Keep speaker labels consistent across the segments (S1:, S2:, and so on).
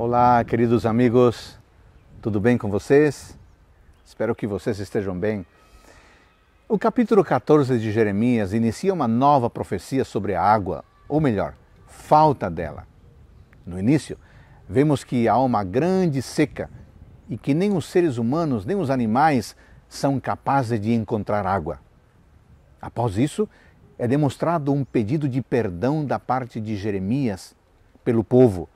S1: Olá, queridos amigos, tudo bem com vocês? Espero que vocês estejam bem. O capítulo 14 de Jeremias inicia uma nova profecia sobre a água, ou melhor, falta dela. No início, vemos que há uma grande seca e que nem os seres humanos, nem os animais são capazes de encontrar água. Após isso, é demonstrado um pedido de perdão da parte de Jeremias pelo povo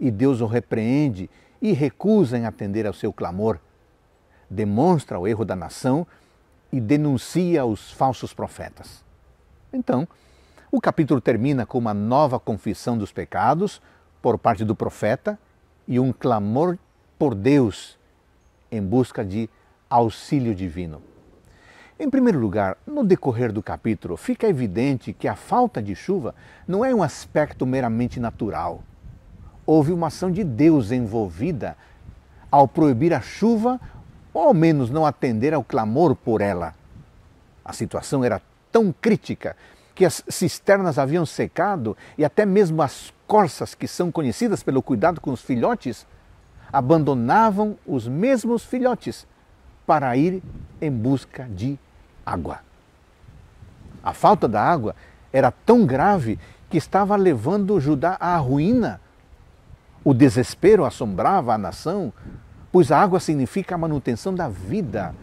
S1: e Deus o repreende e recusa em atender ao seu clamor. Demonstra o erro da nação e denuncia os falsos profetas. Então, o capítulo termina com uma nova confissão dos pecados por parte do profeta e um clamor por Deus em busca de auxílio divino. Em primeiro lugar, no decorrer do capítulo, fica evidente que a falta de chuva não é um aspecto meramente natural houve uma ação de Deus envolvida ao proibir a chuva, ou ao menos não atender ao clamor por ela. A situação era tão crítica que as cisternas haviam secado e até mesmo as corças, que são conhecidas pelo cuidado com os filhotes, abandonavam os mesmos filhotes para ir em busca de água. A falta da água era tão grave que estava levando Judá à ruína o desespero assombrava a nação, pois a água significa a manutenção da vida.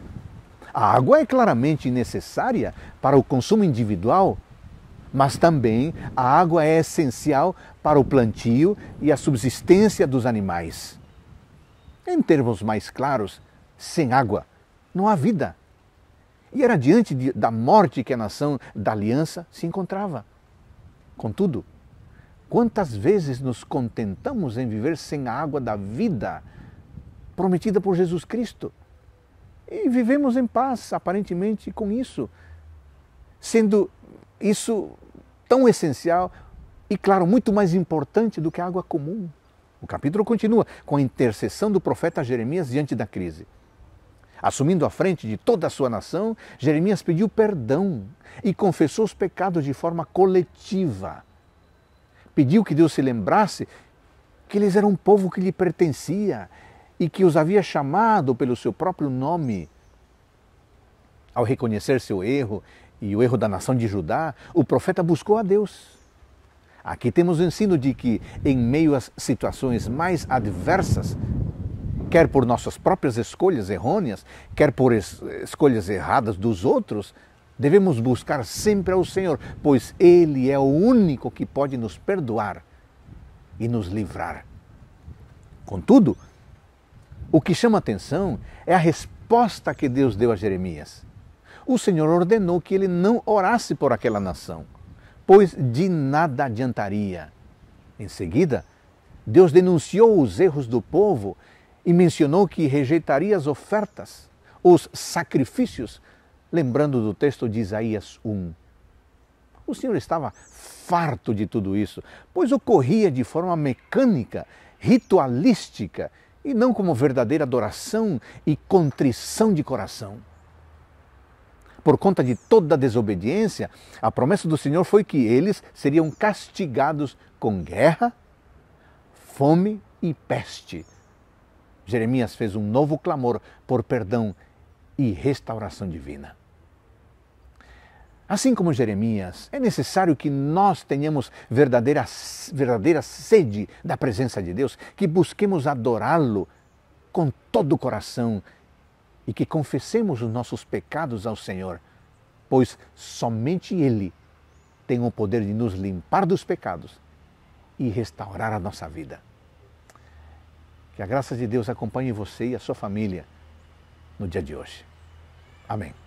S1: A água é claramente necessária para o consumo individual, mas também a água é essencial para o plantio e a subsistência dos animais. Em termos mais claros, sem água não há vida. E era diante da morte que a nação da aliança se encontrava. Contudo, Quantas vezes nos contentamos em viver sem a água da vida prometida por Jesus Cristo? E vivemos em paz, aparentemente, com isso, sendo isso tão essencial e, claro, muito mais importante do que a água comum. O capítulo continua com a intercessão do profeta Jeremias diante da crise. Assumindo a frente de toda a sua nação, Jeremias pediu perdão e confessou os pecados de forma coletiva pediu que Deus se lembrasse que eles eram um povo que lhe pertencia e que os havia chamado pelo seu próprio nome. Ao reconhecer seu erro e o erro da nação de Judá, o profeta buscou a Deus. Aqui temos o ensino de que, em meio às situações mais adversas, quer por nossas próprias escolhas errôneas, quer por escolhas erradas dos outros, Devemos buscar sempre ao Senhor, pois Ele é o único que pode nos perdoar e nos livrar. Contudo, o que chama atenção é a resposta que Deus deu a Jeremias. O Senhor ordenou que ele não orasse por aquela nação, pois de nada adiantaria. Em seguida, Deus denunciou os erros do povo e mencionou que rejeitaria as ofertas, os sacrifícios lembrando do texto de Isaías 1. O Senhor estava farto de tudo isso, pois ocorria de forma mecânica, ritualística e não como verdadeira adoração e contrição de coração. Por conta de toda a desobediência, a promessa do Senhor foi que eles seriam castigados com guerra, fome e peste. Jeremias fez um novo clamor por perdão e restauração divina. Assim como Jeremias, é necessário que nós tenhamos verdadeira, verdadeira sede da presença de Deus, que busquemos adorá-lo com todo o coração e que confessemos os nossos pecados ao Senhor, pois somente Ele tem o poder de nos limpar dos pecados e restaurar a nossa vida. Que a graça de Deus acompanhe você e a sua família no dia de hoje. Amém.